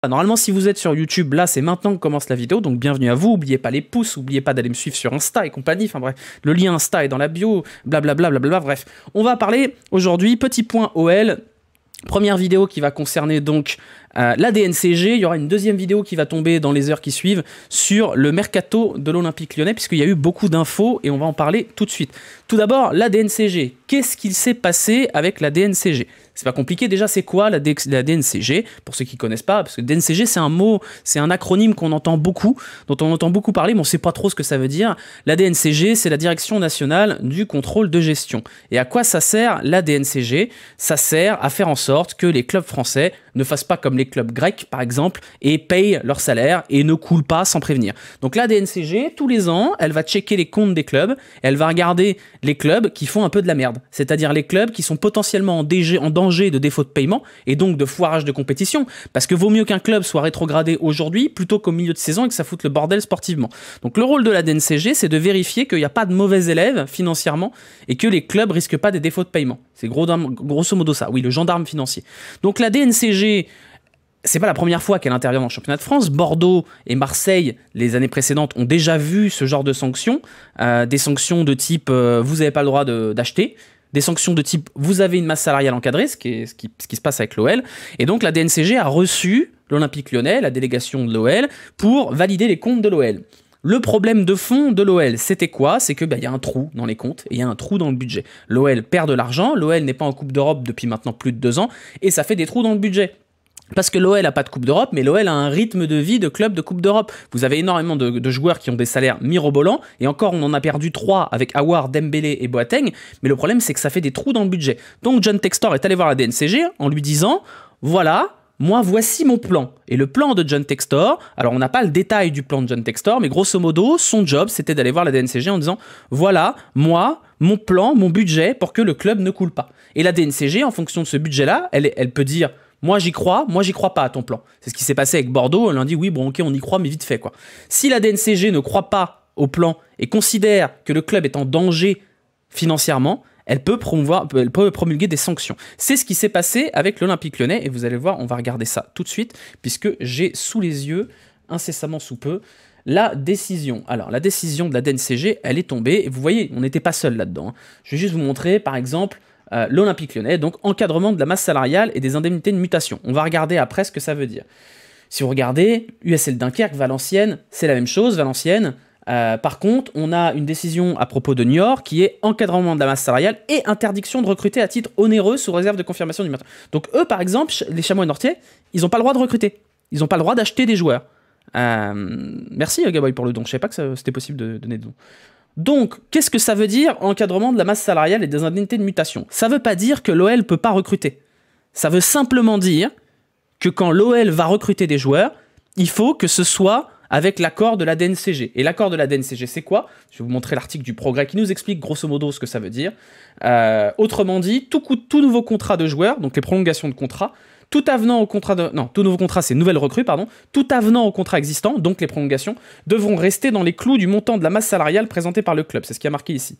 Bah, normalement, si vous êtes sur YouTube, là, c'est maintenant que commence la vidéo, donc bienvenue à vous. Oubliez pas les pouces, oubliez pas d'aller me suivre sur Insta et compagnie. Enfin bref, le lien Insta est dans la bio, blablabla, blablabla. Bref, on va parler aujourd'hui, petit point OL. Première vidéo qui va concerner donc euh, la DNCG, il y aura une deuxième vidéo qui va tomber dans les heures qui suivent sur le mercato de l'Olympique lyonnais, puisqu'il y a eu beaucoup d'infos et on va en parler tout de suite. Tout d'abord, la DNCG. Qu'est-ce qu'il s'est passé avec la DNCG C'est pas compliqué. Déjà, c'est quoi la, DNCG Pour ceux qui ne connaissent pas, parce que DNCG, c'est un mot, c'est un acronyme qu'on entend beaucoup, dont on entend beaucoup parler, mais on ne sait pas trop ce que ça veut dire. La DNCG, c'est la Direction nationale du contrôle de gestion. Et à quoi ça sert la DNCG Ça sert à faire en sorte que les clubs français ne fassent pas comme les clubs grecs, par exemple, et payent leur salaire et ne coulent pas sans prévenir. Donc la DNCG, tous les ans, elle va checker les comptes des clubs, elle va regarder les clubs qui font un peu de la merde, c'est-à-dire les clubs qui sont potentiellement en, danger de défaut de paiement et donc de foirage de compétition, parce que vaut mieux qu'un club soit rétrogradé aujourd'hui plutôt qu'au milieu de saison et que ça foute le bordel sportivement. Donc le rôle de la DNCG, c'est de vérifier qu'il n'y a pas de mauvais élèves financièrement et que les clubs risquent pas des défauts de paiement. C'est grosso modo ça, oui, le gendarme financier. Donc la DNCG c'est pas la première fois qu'elle intervient dans championnat de France. Bordeaux et Marseille, les années précédentes, ont déjà vu ce genre de sanctions. Euh, des sanctions de type euh, vous n'avez pas le droit d'acheter. des sanctions de type vous avez une masse salariale encadrée, ce qui, ce qui se passe avec l'OL. Et donc la DNCG a reçu l'Olympique lyonnais, la délégation de l'OL, pour valider les comptes de l'OL. Le problème de fond de l'OL, c'était quoi C'est que ben, il y a un trou dans les comptes et il y a un trou dans le budget. L'OL perd de l'argent, l'OL n'est pas en Coupe d'Europe depuis maintenant plus de deux ans, et ça fait des trous dans le budget. Parce que l'OL n'a pas de Coupe d'Europe, mais l'OL a un rythme de vie de club de Coupe d'Europe. Vous avez énormément de, joueurs qui ont des salaires mirobolants, et encore on en a perdu trois avec Award, Dembélé et Boateng, mais le problème c'est que ça fait des trous dans le budget. Donc John Textor est allé voir la DNCG en lui disant, voilà, moi voici mon plan. Et le plan de John Textor, alors on n'a pas le détail du plan de John Textor, mais grosso modo, son job, c'était d'aller voir la DNCG en disant, voilà, moi, mon plan, mon budget pour que le club ne coule pas. Et la DNCG, en fonction de ce budget-là, elle, elle peut dire, moi j'y crois, moi j'y crois pas à ton plan. C'est ce qui s'est passé avec Bordeaux, elle a dit, oui, bon, ok, on y croit, mais vite fait, quoi. Si la DNCG ne croit pas au plan et considère que le club est en danger financièrement, elle peut, promulguer des sanctions. C'est ce qui s'est passé avec l'Olympique lyonnais, et vous allez voir, on va regarder ça tout de suite, puisque j'ai sous les yeux, incessamment sous peu, la décision. Alors, la décision de la DNCG, elle est tombée, et vous voyez, on n'était pas seul là-dedans. Hein. Je vais juste vous montrer, par exemple, euh, l'Olympique lyonnais, donc encadrement de la masse salariale et des indemnités de mutation. On va regarder après ce que ça veut dire. Si vous regardez, USL Dunkerque, Valenciennes, c'est la même chose. Valenciennes, euh, par contre, on a une décision à propos de Niort qui est encadrement de la masse salariale et interdiction de recruter à titre onéreux sous réserve de confirmation du matin. Donc eux, par exemple, les chamois nortiers, ils n'ont pas le droit de recruter. Ils n'ont pas le droit d'acheter des joueurs. Euh, merci euh, Gaboy pour le don. Je ne savais pas que c'était possible de donner de don. Donc, qu'est-ce que ça veut dire encadrement de la masse salariale et des indemnités de mutation Ça ne veut pas dire que l'OL ne peut pas recruter. Ça veut simplement dire que quand l'OL va recruter des joueurs, il faut que ce soit avec l'accord de la DNCG. Et l'accord de la DNCG, c'est quoi Je vais vous montrer l'article du Progrès qui nous explique grosso modo ce que ça veut dire. Euh, autrement dit, tout, nouveau contrat de joueur, donc les prolongations de contrat, tout avenant au contrat de... Non, tout nouveau contrat, c'est nouvelle recrue, pardon. Tout avenant au contrat existant, donc les prolongations, devront rester dans les clous du montant de la masse salariale présentée par le club. C'est ce qui a marqué ici.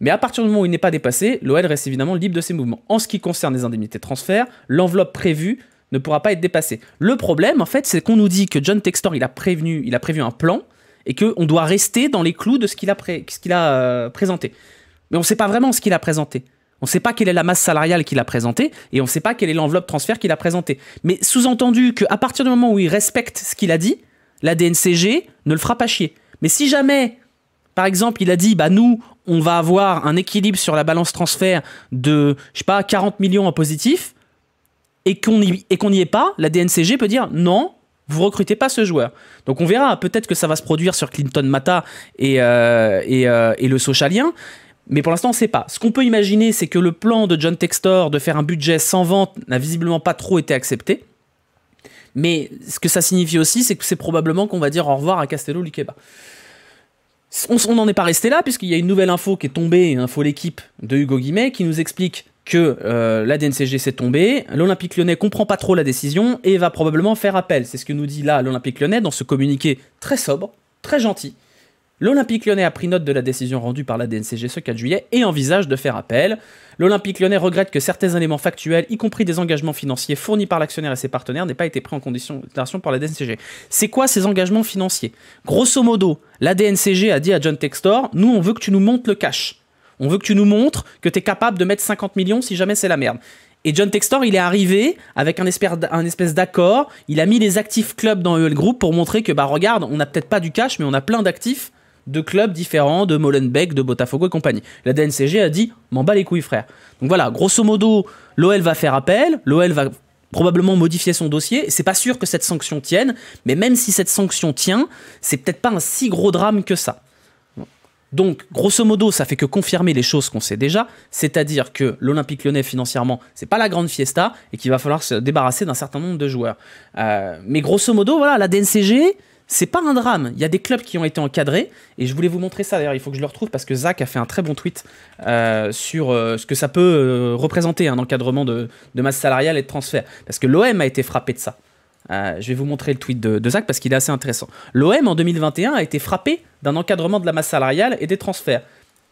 Mais à partir du moment où il n'est pas dépassé, l'OL reste évidemment libre de ses mouvements. En ce qui concerne les indemnités de transfert, l'enveloppe prévue ne pourra pas être dépassé. Le problème, en fait, c'est qu'on nous dit que John Textor, il a prévenu, il a prévu un plan et qu'on doit rester dans les clous de ce qu'il a, ce a euh, présenté. Mais on ne sait pas vraiment ce qu'il a présenté. On ne sait pas quelle est la masse salariale qu'il a présentée et on ne sait pas quelle est l'enveloppe transfert qu'il a présentée. Mais sous-entendu qu'à partir du moment où il respecte ce qu'il a dit, la DNCG ne le fera pas chier. Mais si jamais, par exemple, il a dit, bah nous, on va avoir un équilibre sur la balance transfert de, je sais pas, 40 millions en positif, et qu'on n'y est pas, la DNCG peut dire non, vous recrutez pas ce joueur. Donc on verra, peut-être que ça va se produire sur Clinton Mata et, euh, euh, et, le Sochalien. Mais pour l'instant, on ne sait pas. Ce qu'on peut imaginer, c'est que le plan de John Textor de faire un budget sans vente n'a visiblement pas trop été accepté. Mais ce que ça signifie aussi, c'est que c'est probablement qu'on va dire au revoir à Castello liqueba On n'en est pas resté là, puisqu'il y a une nouvelle info qui est tombée, une info l'équipe de Hugo Guimet, qui nous explique que euh, la DNCG s'est tombée, l'Olympique lyonnais comprend pas trop la décision et va probablement faire appel. C'est ce que nous dit là l'Olympique lyonnais dans ce communiqué très sobre, très gentil. L'Olympique lyonnais a pris note de la décision rendue par la DNCG ce 4 juillet et envisage de faire appel. L'Olympique lyonnais regrette que certains éléments factuels, y compris des engagements financiers fournis par l'actionnaire et ses partenaires, n'aient pas été pris en considération par la DNCG. C'est quoi ces engagements financiers Grosso modo, la DNCG a dit à John Textor Nous, on veut que tu nous montes le cash. On veut que tu nous montres que tu es capable de mettre 50 millions si jamais c'est la merde. Et John Textor, il est arrivé avec un espèce, d'accord. Il a mis les actifs clubs dans EL Group pour montrer que, bah, regarde, on n'a peut-être pas du cash, mais on a plein d'actifs de clubs différents, de Molenbeek, de Botafogo et compagnie. La DNCG a dit, m'en bats les couilles, frère. Donc voilà, grosso modo, l'OL va faire appel, l'OL va probablement modifier son dossier. C'est pas sûr que cette sanction tienne, mais même si cette sanction tient, c'est peut-être pas un si gros drame que ça. Donc, grosso modo, ça fait que confirmer les choses qu'on sait déjà, c'est-à-dire que l'Olympique lyonnais, financièrement, c'est pas la grande fiesta et qu'il va falloir se débarrasser d'un certain nombre de joueurs. Euh, mais grosso modo, voilà, la DNCG, c'est pas un drame. Il y a des clubs qui ont été encadrés et je voulais vous montrer ça d'ailleurs. Il faut que je le retrouve parce que Zach a fait un très bon tweet euh, sur euh, ce que ça peut représenter un encadrement de, de masse salariale et de transfert. Parce que l'OM a été frappé de ça. Euh, je vais vous montrer le tweet de, Zach parce qu'il est assez intéressant. L'OM en 2021 a été frappé d'un encadrement de la masse salariale et des transferts.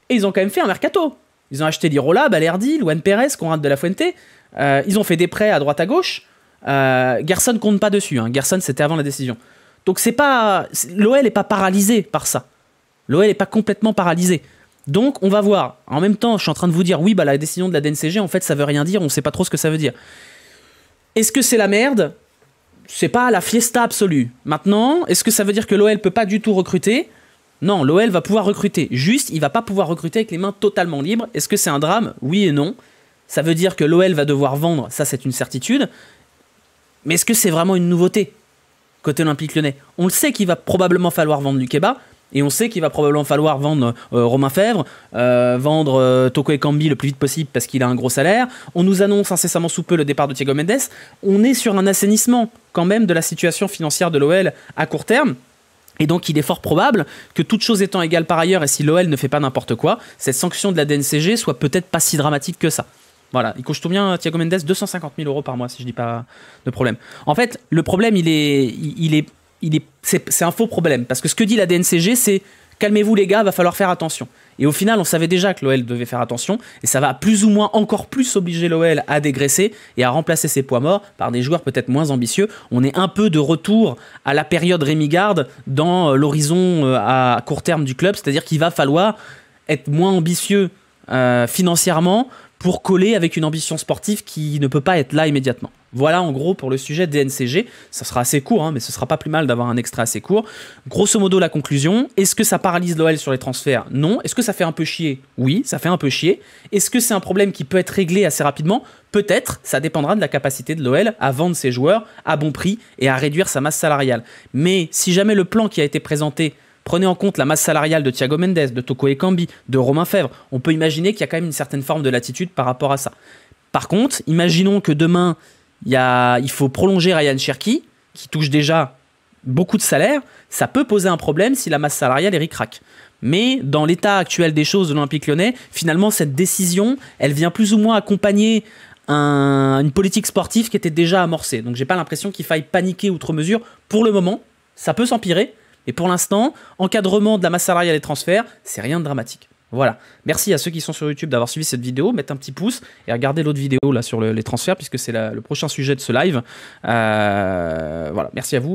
Et ils ont quand même fait un mercato. Ils ont acheté Lirola, Balerdi, Luan Pérez, Conrad de la Fuente. Euh, ils ont fait des prêts à droite à gauche. Euh, Gerson compte pas dessus. Hein. Gerson, c'était avant la décision. Donc c'est pas l'OL n'est pas paralysé par ça. L'OL n'est pas complètement paralysé. Donc on va voir. En même temps, je suis en train de vous dire oui, bah la décision de la DNCG en fait ça veut rien dire, on sait pas trop ce que ça veut dire. Est-ce que c'est la merde c'est pas la fiesta absolue. Maintenant, est-ce que ça veut dire que l'OL peut pas du tout recruter Non, l'OL va pouvoir recruter. Juste, il va pas pouvoir recruter avec les mains totalement libres. Est-ce que c'est un drame Oui et non. Ça veut dire que l'OL va devoir vendre, ça c'est une certitude. Mais est-ce que c'est vraiment une nouveauté côté Olympique Lyonnais On le sait qu'il va probablement falloir vendre du Kebab. Et on sait qu'il va probablement falloir vendre euh, Romain Fèvre, euh, vendre euh, Toko Ekambi le plus vite possible parce qu'il a un gros salaire. On nous annonce incessamment sous peu le départ de Thiago Mendes. On est sur un assainissement quand même de la situation financière de l'OL à court terme. Et donc, il est fort probable que toute chose étant égale par ailleurs, et si l'OL ne fait pas n'importe quoi, cette sanction de la DNCG soit peut-être pas si dramatique que ça. Voilà, il coûte bien, Thiago Mendes 250 000 euros par mois, si je dis pas de problème. En fait, le problème, il est, il est c'est, un faux problème. Parce que ce que dit la DNCG, c'est calmez-vous les gars, va falloir faire attention. Et au final, on savait déjà que l'OL devait faire attention, et ça va plus ou moins encore plus obliger l'OL à dégraisser et à remplacer ses poids morts par des joueurs peut-être moins ambitieux. On est un peu de retour à la période Rémi Garde dans euh, l'horizon euh, à court terme du club, c'est-à-dire qu'il va falloir être moins ambitieux euh, financièrement pour coller avec une ambition sportive qui ne peut pas être là immédiatement. Voilà en gros pour le sujet DNCG. Ça sera assez court, hein, mais ce sera pas plus mal d'avoir un extrait assez court. Grosso modo, la conclusion est-ce que ça paralyse l'OL sur les transferts Non. Est-ce que ça fait un peu chier Oui, ça fait un peu chier. Est-ce que c'est un problème qui peut être réglé assez rapidement Peut-être. Ça dépendra de la capacité de l'OL à vendre ses joueurs à bon prix et à réduire sa masse salariale. Mais si jamais le plan qui a été présenté Prenez en compte la masse salariale de Thiago Mendes, de Toko Ekambi, de Romain Fèvre. On peut imaginer qu'il y a quand même une certaine forme de latitude par rapport à ça. Par contre, imaginons que demain, il faut prolonger Ryan Cherki, qui touche déjà beaucoup de salaires. Ça peut poser un problème si la masse salariale est ric Mais dans l'état actuel des choses de l'Olympique lyonnais, finalement, cette décision, elle vient plus ou moins accompagner une politique sportive qui était déjà amorcée. Donc j'ai pas l'impression qu'il faille paniquer outre mesure pour le moment. Ça peut s'empirer, et pour l'instant, encadrement de la masse salariale et des transferts, c'est rien de dramatique. Voilà. Merci à ceux qui sont sur YouTube d'avoir suivi cette vidéo. Mettez un petit pouce et regardez l'autre vidéo là sur les transferts puisque c'est le prochain sujet de ce live. Euh, voilà. Merci à vous.